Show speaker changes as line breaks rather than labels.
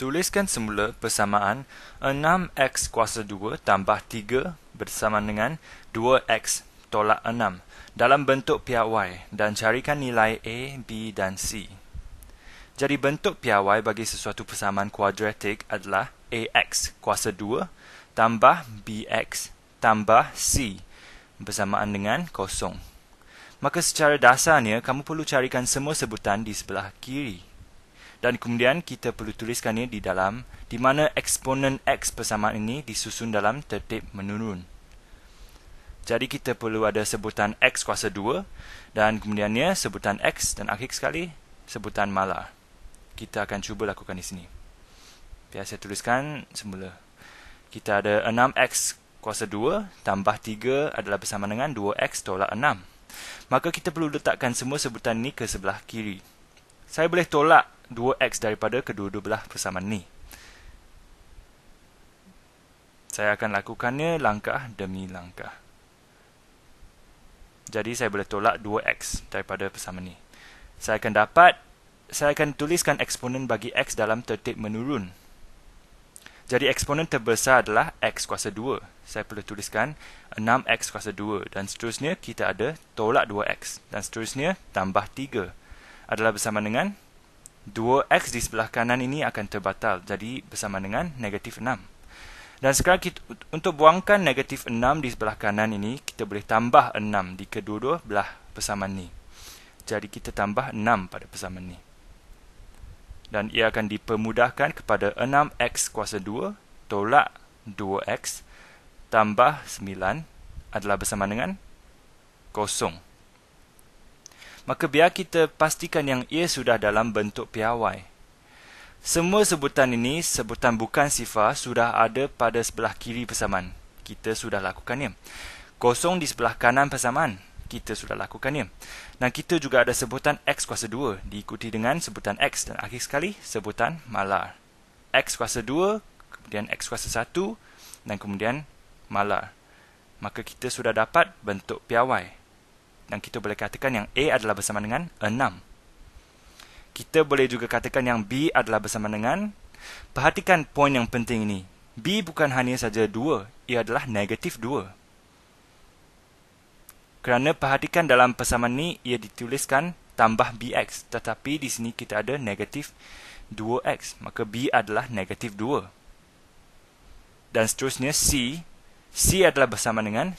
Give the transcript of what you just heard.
Tuliskan semula persamaan 6x kuasa 2 tambah 3 bersama dengan 2x tolak 6 dalam bentuk piawai dan carikan nilai A, B dan C. Jadi bentuk piawai bagi sesuatu persamaan kuadratik adalah AX kuasa 2 tambah BX tambah C bersamaan dengan kosong. Maka secara dasarnya, kamu perlu carikan semua sebutan di sebelah kiri dan kemudian kita perlu tuliskan ini di dalam di mana eksponen x persamaan ini disusun dalam tertib menurun. Jadi kita perlu ada sebutan x kuasa 2 dan kemudiannya sebutan x dan akhir sekali sebutan malar. Kita akan cuba lakukan di sini. Biar saya tuliskan semula. Kita ada 6x kuasa 2 tambah 3 adalah bersama dengan 2x tolak 6. Maka kita perlu letakkan semua sebutan ini ke sebelah kiri. Saya boleh tolak 2x daripada kedua-dua belah persamaan ni. Saya akan lakukannya langkah demi langkah. Jadi saya boleh tolak 2x daripada persamaan ni. Saya akan dapat, saya akan tuliskan eksponen bagi x dalam tertib menurun. Jadi eksponen terbesar adalah x kuasa 2. Saya perlu tuliskan 6x kuasa 2 dan seterusnya kita ada tolak 2x dan seterusnya tambah 3 adalah bersama dengan 2x di sebelah kanan ini akan terbatal. Jadi, bersama dengan negatif 6. Dan sekarang, kita, untuk buangkan negatif 6 di sebelah kanan ini, kita boleh tambah 6 di kedua-dua belah persamaan ini. Jadi, kita tambah 6 pada persamaan ini. Dan ia akan dipermudahkan kepada 6x kuasa 2 tolak 2x tambah 9 adalah bersama dengan kosong maka biar kita pastikan yang ia sudah dalam bentuk piawai. Semua sebutan ini, sebutan bukan sifar, sudah ada pada sebelah kiri persamaan. Kita sudah lakukannya. Kosong di sebelah kanan persamaan. Kita sudah lakukannya. Dan kita juga ada sebutan X kuasa 2 diikuti dengan sebutan X dan akhir sekali sebutan malar. X kuasa 2, kemudian X kuasa 1 dan kemudian malar. Maka kita sudah dapat bentuk piawai. Dan kita boleh katakan yang A adalah bersama dengan 6. Kita boleh juga katakan yang B adalah bersama dengan, perhatikan poin yang penting ini. B bukan hanya saja 2, ia adalah negatif 2. Kerana perhatikan dalam persamaan ini, ia dituliskan tambah BX. Tetapi di sini kita ada negatif 2X. Maka B adalah negatif 2. Dan seterusnya C, C adalah bersama dengan